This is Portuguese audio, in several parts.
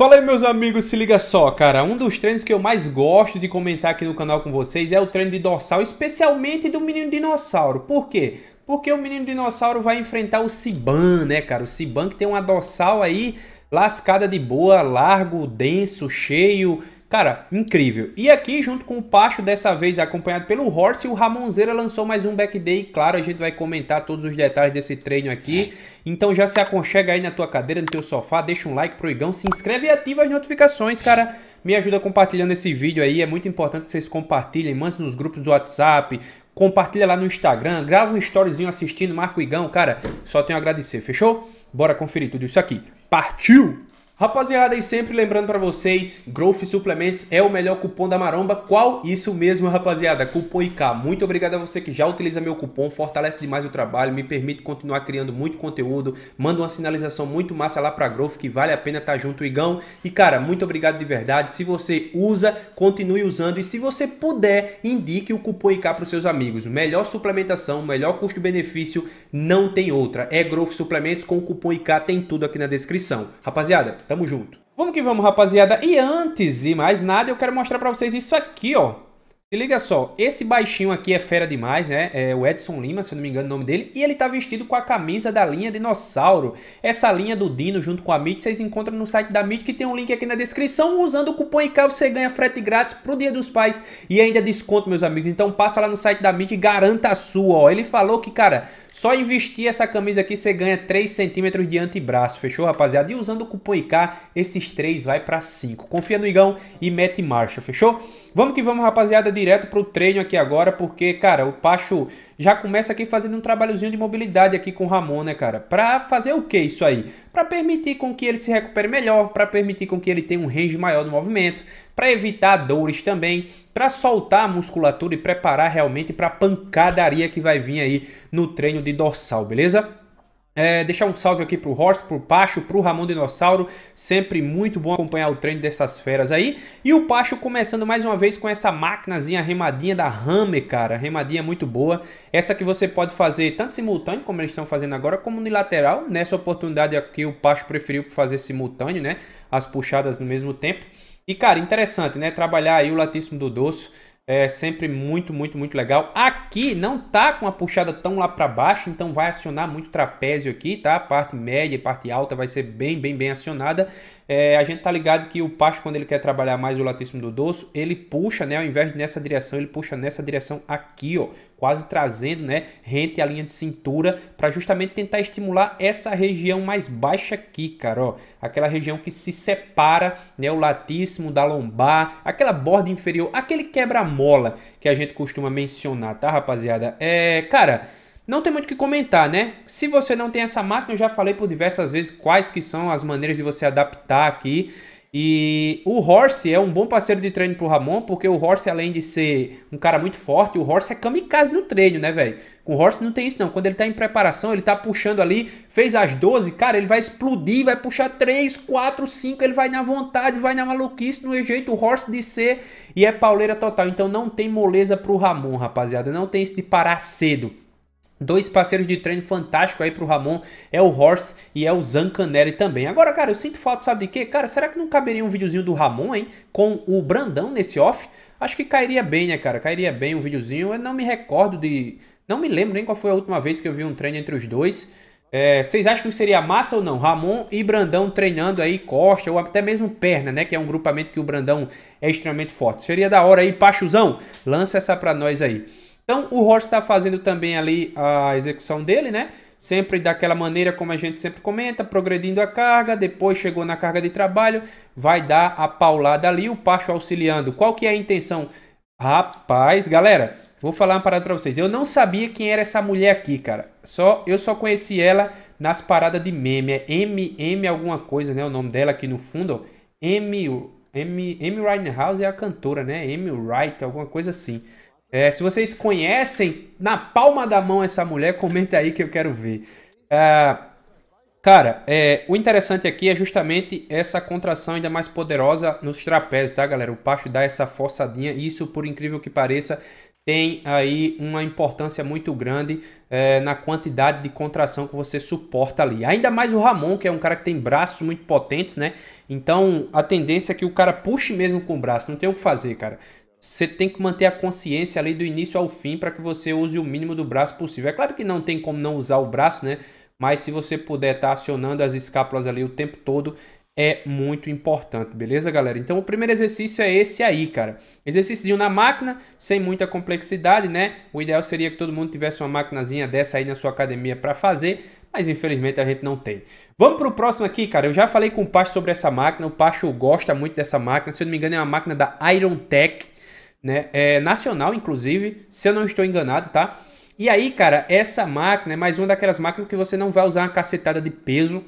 Fala aí meus amigos, se liga só, cara, um dos treinos que eu mais gosto de comentar aqui no canal com vocês é o treino de dorsal, especialmente do menino dinossauro. Por quê? Porque o menino dinossauro vai enfrentar o Siban, né, cara? O Siban que tem uma dorsal aí lascada de boa, largo, denso, cheio, Cara, incrível. E aqui, junto com o Pacho, dessa vez acompanhado pelo Horse, o Ramonzeira lançou mais um back day. Claro, a gente vai comentar todos os detalhes desse treino aqui. Então já se aconchega aí na tua cadeira, no teu sofá, deixa um like pro Igão, se inscreve e ativa as notificações, cara. Me ajuda compartilhando esse vídeo aí, é muito importante que vocês compartilhem, mande nos grupos do WhatsApp, compartilha lá no Instagram, grava um storyzinho assistindo, marca o Igão, cara, só tenho a agradecer, fechou? Bora conferir tudo isso aqui. Partiu! Rapaziada, e sempre lembrando para vocês, Growth Suplementos é o melhor cupom da Maromba. Qual? Isso mesmo, rapaziada, cupom IK. Muito obrigado a você que já utiliza meu cupom, fortalece demais o trabalho, me permite continuar criando muito conteúdo, manda uma sinalização muito massa lá para Growth que vale a pena estar tá junto, Igão. E cara, muito obrigado de verdade. Se você usa, continue usando e se você puder, indique o cupom IK para os seus amigos. Melhor suplementação, melhor custo-benefício, não tem outra. É Growth Suplementos com o cupom IK, tem tudo aqui na descrição. Rapaziada, Tamo junto. Vamos que vamos, rapaziada. E antes de mais nada, eu quero mostrar pra vocês isso aqui, ó. Se liga só, esse baixinho aqui é fera demais, né? É o Edson Lima, se eu não me engano o nome dele. E ele tá vestido com a camisa da linha Dinossauro. Essa linha do Dino junto com a MIT, vocês encontram no site da MIT, que tem um link aqui na descrição. Usando o cupom ICAO, você ganha frete grátis pro Dia dos Pais e ainda desconto, meus amigos. Então passa lá no site da MIT e garanta a sua, ó. Ele falou que, cara... Só investir essa camisa aqui você ganha 3 centímetros de antebraço, fechou rapaziada? E usando o cupom IK, esses 3 vai para 5. Confia no Igão e mete marcha, fechou? Vamos que vamos rapaziada, direto pro treino aqui agora, porque cara, o Pacho já começa aqui fazendo um trabalhozinho de mobilidade aqui com o Ramon, né, cara? Para fazer o que isso aí? Para permitir com que ele se recupere melhor, para permitir com que ele tenha um range maior do movimento, para evitar dores também, para soltar a musculatura e preparar realmente para a pancadaria que vai vir aí no treino de dorsal, beleza? É, deixar um salve aqui pro Horst, pro Pacho, pro Ramon Dinossauro. Sempre muito bom acompanhar o treino dessas feras aí. E o Pacho começando mais uma vez com essa máquinazinha remadinha da Hammer, cara. Remadinha muito boa. Essa que você pode fazer tanto simultâneo, como eles estão fazendo agora, como unilateral. Nessa oportunidade aqui o Pacho preferiu fazer simultâneo, né? As puxadas no mesmo tempo. E, cara, interessante, né? Trabalhar aí o latíssimo do dorso é sempre muito, muito, muito legal. Aqui não tá com a puxada tão lá para baixo, então vai acionar muito trapézio aqui, tá? A parte média e parte alta vai ser bem, bem, bem acionada. É, a gente tá ligado que o Pacho, quando ele quer trabalhar mais o latíssimo do dorso, ele puxa, né? Ao invés de nessa direção, ele puxa nessa direção aqui, ó. Quase trazendo, né? Rente a linha de cintura para justamente tentar estimular essa região mais baixa aqui, cara, ó. Aquela região que se separa, né? O latíssimo da lombar, aquela borda inferior, aquele quebra-mola que a gente costuma mencionar, tá, rapaziada? É, cara... Não tem muito o que comentar, né? Se você não tem essa máquina, eu já falei por diversas vezes quais que são as maneiras de você adaptar aqui. E o Horse é um bom parceiro de treino pro Ramon, porque o Horse, além de ser um cara muito forte, o Horse é kamikaze no treino, né, velho? Com o Horse não tem isso, não. Quando ele tá em preparação, ele tá puxando ali, fez as 12, cara, ele vai explodir, vai puxar 3, 4, 5, ele vai na vontade, vai na maluquice, no jeito o Horse de ser, e é pauleira total. Então não tem moleza pro Ramon, rapaziada. Não tem isso de parar cedo. Dois parceiros de treino fantástico aí pro Ramon, é o Horse e é o Zancanelli também. Agora, cara, eu sinto falta, sabe de quê? Cara, será que não caberia um videozinho do Ramon, hein? Com o Brandão nesse off? Acho que cairia bem, né, cara? Cairia bem um videozinho. Eu não me recordo de... Não me lembro nem qual foi a última vez que eu vi um treino entre os dois. É, vocês acham que seria massa ou não? Ramon e Brandão treinando aí costa ou até mesmo perna, né? Que é um grupamento que o Brandão é extremamente forte. Seria da hora aí, Pachuzão? Lança essa pra nós aí. Então o Horst está fazendo também ali a execução dele, né? Sempre daquela maneira como a gente sempre comenta, progredindo a carga, depois chegou na carga de trabalho, vai dar a paulada ali, o Pacho auxiliando. Qual que é a intenção? Rapaz, galera, vou falar uma parada para vocês. Eu não sabia quem era essa mulher aqui, cara. Só eu só conheci ela nas paradas de meme, é MM alguma coisa, né? O nome dela aqui no fundo, ó. M, M, M Winehouse é a cantora, né? M Wright, alguma coisa assim. É, se vocês conhecem, na palma da mão essa mulher, comenta aí que eu quero ver. Ah, cara, é, o interessante aqui é justamente essa contração ainda mais poderosa nos trapézios, tá, galera? O Pacho dá essa forçadinha, isso, por incrível que pareça, tem aí uma importância muito grande é, na quantidade de contração que você suporta ali. Ainda mais o Ramon, que é um cara que tem braços muito potentes, né? Então a tendência é que o cara puxe mesmo com o braço, não tem o que fazer, cara você tem que manter a consciência ali do início ao fim para que você use o mínimo do braço possível. É claro que não tem como não usar o braço, né? Mas se você puder estar tá acionando as escápulas ali o tempo todo, é muito importante, beleza, galera? Então o primeiro exercício é esse aí, cara. Exercício na máquina, sem muita complexidade, né? O ideal seria que todo mundo tivesse uma maquinazinha dessa aí na sua academia para fazer, mas infelizmente a gente não tem. Vamos para o próximo aqui, cara. Eu já falei com o Pacho sobre essa máquina, o Pacho gosta muito dessa máquina, se eu não me engano é uma máquina da Iron Tech né? É nacional, inclusive, se eu não estou enganado, tá? E aí, cara, essa máquina é mais uma daquelas máquinas que você não vai usar uma cacetada de peso.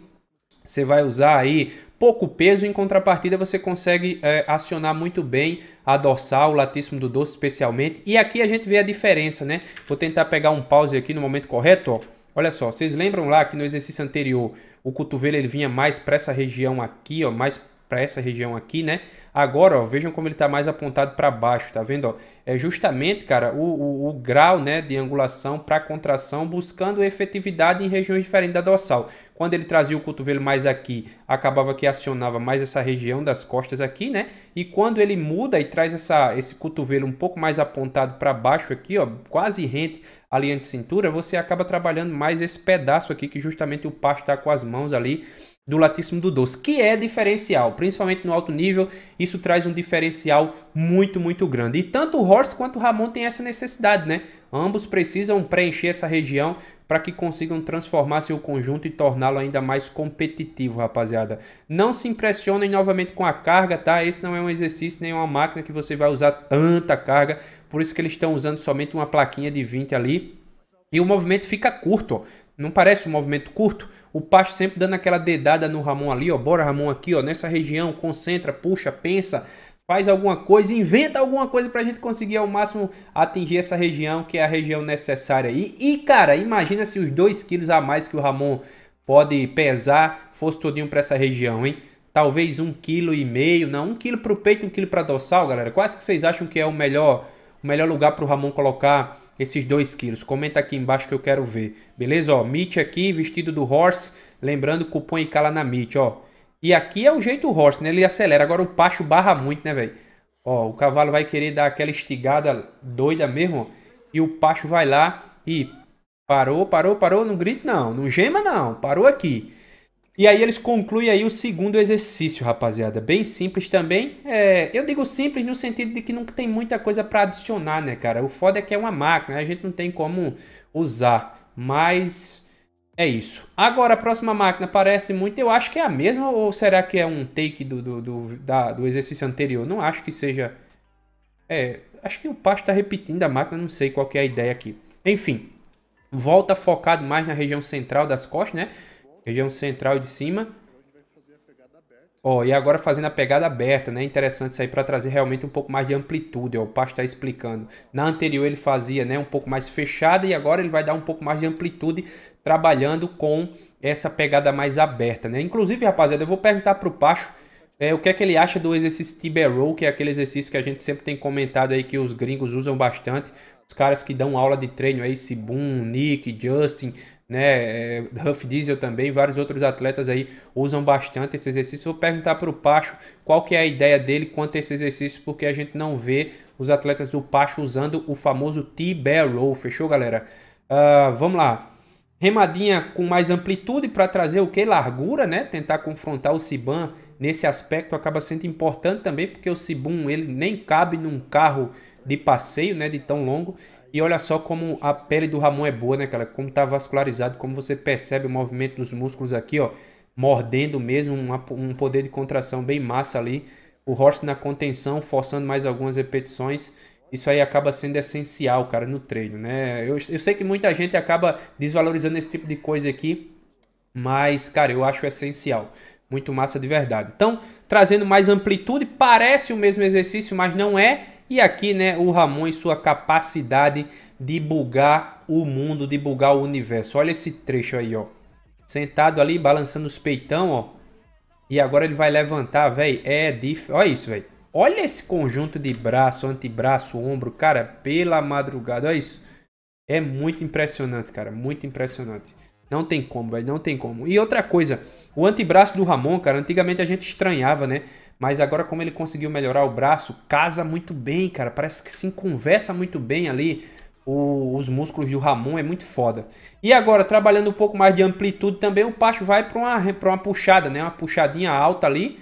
Você vai usar aí pouco peso, em contrapartida você consegue é, acionar muito bem a dorsal, o latíssimo do dorso especialmente. E aqui a gente vê a diferença, né? Vou tentar pegar um pause aqui no momento correto, ó. Olha só, vocês lembram lá que no exercício anterior o cotovelo ele vinha mais para essa região aqui, ó, mais para essa região aqui, né? Agora, ó, vejam como ele está mais apontado para baixo, tá vendo? Ó? É justamente, cara, o, o, o grau né, de angulação para contração buscando efetividade em regiões diferentes da dorsal. Quando ele trazia o cotovelo mais aqui, acabava que acionava mais essa região das costas aqui, né? E quando ele muda e traz essa, esse cotovelo um pouco mais apontado para baixo aqui, ó, quase rente ali antes cintura, você acaba trabalhando mais esse pedaço aqui que justamente o pasto está com as mãos ali do latíssimo do doce, que é diferencial, principalmente no alto nível, isso traz um diferencial muito, muito grande. E tanto o Horst quanto o Ramon têm essa necessidade, né? Ambos precisam preencher essa região para que consigam transformar seu conjunto e torná-lo ainda mais competitivo, rapaziada. Não se impressionem novamente com a carga, tá? Esse não é um exercício nem uma máquina que você vai usar tanta carga, por isso que eles estão usando somente uma plaquinha de 20 ali. E o movimento fica curto, ó. Não parece um movimento curto? O Pacho sempre dando aquela dedada no Ramon ali, ó. Bora, Ramon, aqui, ó. Nessa região, concentra, puxa, pensa, faz alguma coisa, inventa alguma coisa para a gente conseguir ao máximo atingir essa região, que é a região necessária aí. E, cara, imagina se os 2 quilos a mais que o Ramon pode pesar fosse todinho para essa região, hein? Talvez um quilo e meio, não, um quilo para o peito, um quilo para dorsal, galera. Quais que vocês acham que é o melhor, o melhor lugar para o Ramon colocar esses 2 quilos? Comenta aqui embaixo que eu quero ver. Beleza? Ó, Mitch aqui, vestido do Horse. Lembrando, cupom e cala na Mitch, ó. E aqui é o jeito Horse, né? Ele acelera. Agora o Pacho barra muito, né, velho? Ó, o cavalo vai querer dar aquela estigada doida mesmo. Ó, e o Pacho vai lá e parou, parou, parou. Não grita, não. Não gema, não. Parou aqui. E aí eles concluem aí o segundo exercício, rapaziada. Bem simples também. É, eu digo simples no sentido de que nunca tem muita coisa para adicionar, né, cara? O foda é que é uma máquina, a gente não tem como usar. Mas é isso. Agora, a próxima máquina parece muito... Eu acho que é a mesma ou será que é um take do, do, do, da, do exercício anterior? Não acho que seja... É, acho que o pasto está repetindo a máquina, não sei qual é a ideia aqui. Enfim, volta focado mais na região central das costas, né? Região central de cima. Ó, oh, e agora fazendo a pegada aberta, né? Interessante isso aí para trazer realmente um pouco mais de amplitude, ó. O Pacho está explicando. Na anterior ele fazia, né, um pouco mais fechada e agora ele vai dar um pouco mais de amplitude trabalhando com essa pegada mais aberta, né? Inclusive, rapaziada, eu vou perguntar pro Pacho é, o que é que ele acha do exercício Tiber Roll, que é aquele exercício que a gente sempre tem comentado aí que os gringos usam bastante. Os caras que dão aula de treino aí, Sibum, Nick, Justin, né? É, Huff Diesel também, vários outros atletas aí usam bastante esse exercício. Vou perguntar para o Pacho qual que é a ideia dele quanto a esse exercício, porque a gente não vê os atletas do Pacho usando o famoso T-Bear fechou, galera? Uh, vamos lá. Remadinha com mais amplitude para trazer o que? Largura, né? Tentar confrontar o Siban nesse aspecto acaba sendo importante também, porque o Cibum ele nem cabe num carro de passeio, né, de tão longo. E olha só como a pele do Ramon é boa, né, cara? Como tá vascularizado, como você percebe o movimento dos músculos aqui, ó, mordendo mesmo, uma, um poder de contração bem massa ali. O Horst na contenção, forçando mais algumas repetições. Isso aí acaba sendo essencial, cara, no treino, né? Eu, eu sei que muita gente acaba desvalorizando esse tipo de coisa aqui, mas, cara, eu acho essencial. Muito massa de verdade. Então, trazendo mais amplitude, parece o mesmo exercício, mas não é. E aqui, né, o Ramon e sua capacidade de bugar o mundo, de bugar o universo. Olha esse trecho aí, ó. Sentado ali, balançando os peitão, ó. E agora ele vai levantar, velho. É difícil. Olha isso, velho. Olha esse conjunto de braço, antebraço, ombro, cara, pela madrugada. Olha isso. É muito impressionante, cara. Muito impressionante. Não tem como, velho, não tem como. E outra coisa, o antebraço do Ramon, cara, antigamente a gente estranhava, né? Mas agora como ele conseguiu melhorar o braço, casa muito bem, cara. Parece que se conversa muito bem ali. O, os músculos do Ramon é muito foda. E agora, trabalhando um pouco mais de amplitude também, o Pacho vai para uma, uma puxada, né? Uma puxadinha alta ali,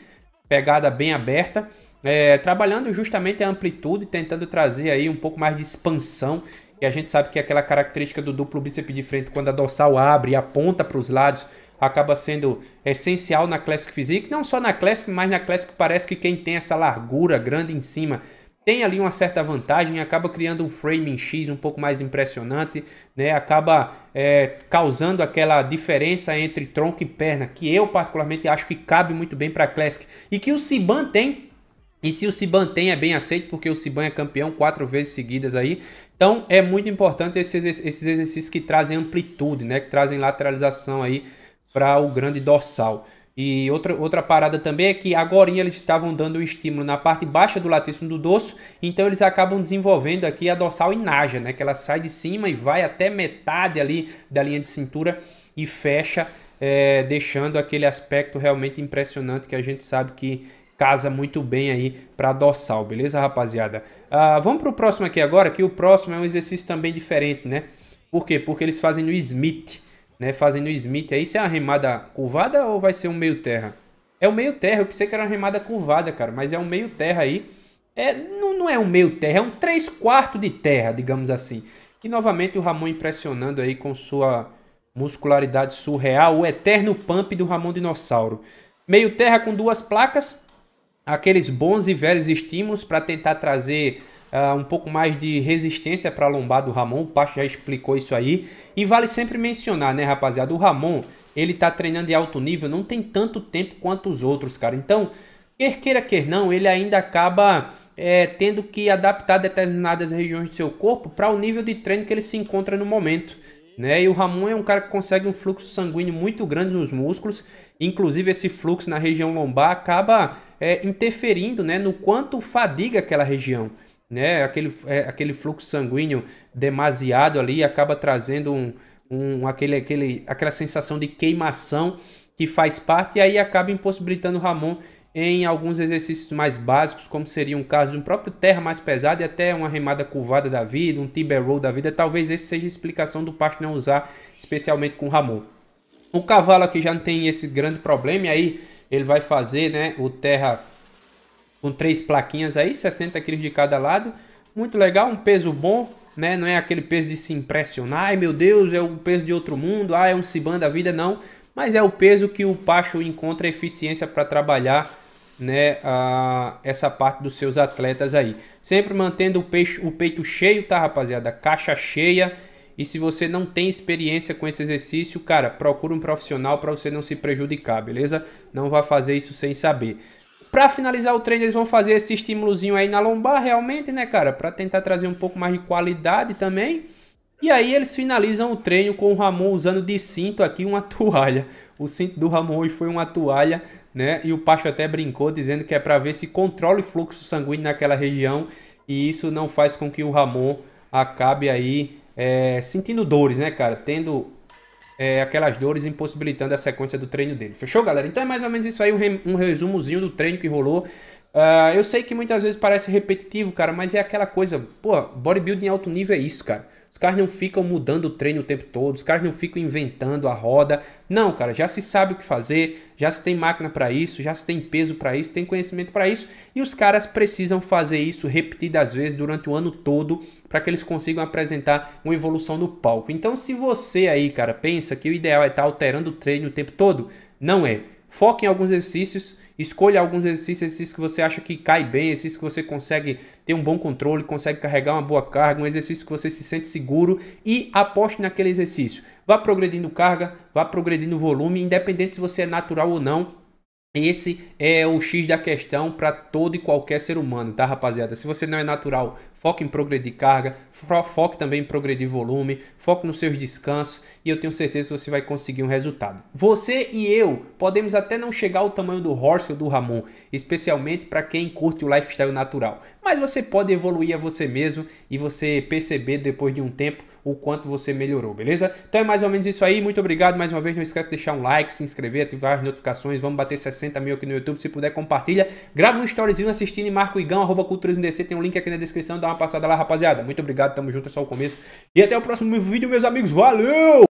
pegada bem aberta. É, trabalhando justamente a amplitude, tentando trazer aí um pouco mais de expansão e a gente sabe que aquela característica do duplo bíceps de frente, quando a dorsal abre e aponta para os lados, acaba sendo essencial na Classic Physique. Não só na Classic, mas na Classic parece que quem tem essa largura grande em cima tem ali uma certa vantagem, acaba criando um framing X um pouco mais impressionante, né? acaba é, causando aquela diferença entre tronco e perna, que eu particularmente acho que cabe muito bem para a Classic, e que o Siban tem e se o Ciban tem, é bem aceito, porque o Ciban é campeão quatro vezes seguidas aí. Então é muito importante esses, esses exercícios que trazem amplitude, né? Que trazem lateralização aí para o grande dorsal. E outra, outra parada também é que agora eles estavam dando o estímulo na parte baixa do latíssimo do dorso, então eles acabam desenvolvendo aqui a dorsal inaja, né? Que ela sai de cima e vai até metade ali da linha de cintura e fecha, é, deixando aquele aspecto realmente impressionante que a gente sabe que casa muito bem aí para dorsal, beleza, rapaziada? Ah, vamos para o próximo aqui agora, que o próximo é um exercício também diferente, né? Por quê? Porque eles fazem no Smith, né? Fazem no Smith. Aí se é uma remada curvada ou vai ser um meio terra? É um meio terra, eu pensei que era uma remada curvada, cara, mas é um meio terra aí. É, não, não é um meio terra, é um 3 quartos de terra, digamos assim. E novamente o Ramon impressionando aí com sua muscularidade surreal, o eterno pump do Ramon Dinossauro. Meio terra com duas placas, aqueles bons e velhos estímulos para tentar trazer uh, um pouco mais de resistência para a lombar do Ramon. O Pacho já explicou isso aí. E vale sempre mencionar, né, rapaziada? O Ramon, ele tá treinando de alto nível, não tem tanto tempo quanto os outros, cara. Então, quer queira, quer não, ele ainda acaba é, tendo que adaptar determinadas regiões do seu corpo para o nível de treino que ele se encontra no momento. Né? E o Ramon é um cara que consegue um fluxo sanguíneo muito grande nos músculos, inclusive esse fluxo na região lombar acaba é, interferindo né, no quanto fadiga aquela região. Né? Aquele, é, aquele fluxo sanguíneo demasiado ali acaba trazendo um, um, aquele, aquele, aquela sensação de queimação que faz parte e aí acaba impossibilitando o Ramon em alguns exercícios mais básicos, como seria um caso de um próprio terra mais pesado e até uma remada curvada da vida, um Tiber Roll da vida. Talvez essa seja a explicação do parte não usar, especialmente com o Ramon. O cavalo aqui já não tem esse grande problema, e aí ele vai fazer, né, o terra com três plaquinhas aí, 60 quilos de cada lado. Muito legal, um peso bom, né? Não é aquele peso de se impressionar, ai meu Deus, é o peso de outro mundo, ah, é um Siban da vida, não. Mas é o peso que o Pacho encontra eficiência para trabalhar né, a, essa parte dos seus atletas aí. Sempre mantendo o, peixe, o peito cheio, tá, rapaziada? Caixa cheia e se você não tem experiência com esse exercício, cara, procura um profissional para você não se prejudicar, beleza? Não vá fazer isso sem saber. Para finalizar o treino, eles vão fazer esse estímulozinho aí na lombar, realmente, né, cara? Para tentar trazer um pouco mais de qualidade também. E aí eles finalizam o treino com o Ramon usando de cinto aqui uma toalha. O cinto do Ramon hoje foi uma toalha, né? E o Pacho até brincou dizendo que é para ver se controla o fluxo sanguíneo naquela região e isso não faz com que o Ramon acabe aí é, sentindo dores, né, cara? Tendo é, aquelas dores impossibilitando a sequência do treino dele. Fechou, galera? Então é mais ou menos isso aí, um, re um resumozinho do treino que rolou. Uh, eu sei que muitas vezes parece repetitivo, cara, mas é aquela coisa, pô, bodybuilding alto nível é isso, cara. Os caras não ficam mudando o treino o tempo todo, os caras não ficam inventando a roda. Não, cara, já se sabe o que fazer, já se tem máquina para isso, já se tem peso para isso, tem conhecimento para isso, e os caras precisam fazer isso repetidas vezes durante o ano todo para que eles consigam apresentar uma evolução no palco. Então, se você aí, cara, pensa que o ideal é estar tá alterando o treino o tempo todo, não é. Foque em alguns exercícios, escolha alguns exercícios, exercícios que você acha que cai bem, exercícios que você consegue ter um bom controle, consegue carregar uma boa carga, um exercício que você se sente seguro e aposte naquele exercício. Vá progredindo carga, vá progredindo volume, independente se você é natural ou não, esse é o X da questão para todo e qualquer ser humano, tá, rapaziada? Se você não é natural, foque em progredir carga, foque também em progredir volume, foque nos seus descansos e eu tenho certeza que você vai conseguir um resultado. Você e eu podemos até não chegar ao tamanho do Horst ou do Ramon, especialmente para quem curte o lifestyle natural, mas você pode evoluir a você mesmo e você perceber depois de um tempo o quanto você melhorou, beleza? Então é mais ou menos isso aí. Muito obrigado mais uma vez. Não esquece de deixar um like, se inscrever, ativar as notificações. Vamos bater 60 mil aqui no YouTube. Se puder, compartilha. Grava um storyzinho assistindo e marca o Igão, arroba Culturismo DC. Tem um link aqui na descrição. Dá dar uma passada lá, rapaziada. Muito obrigado, tamo junto, é só o começo. E até o próximo vídeo, meus amigos. Valeu!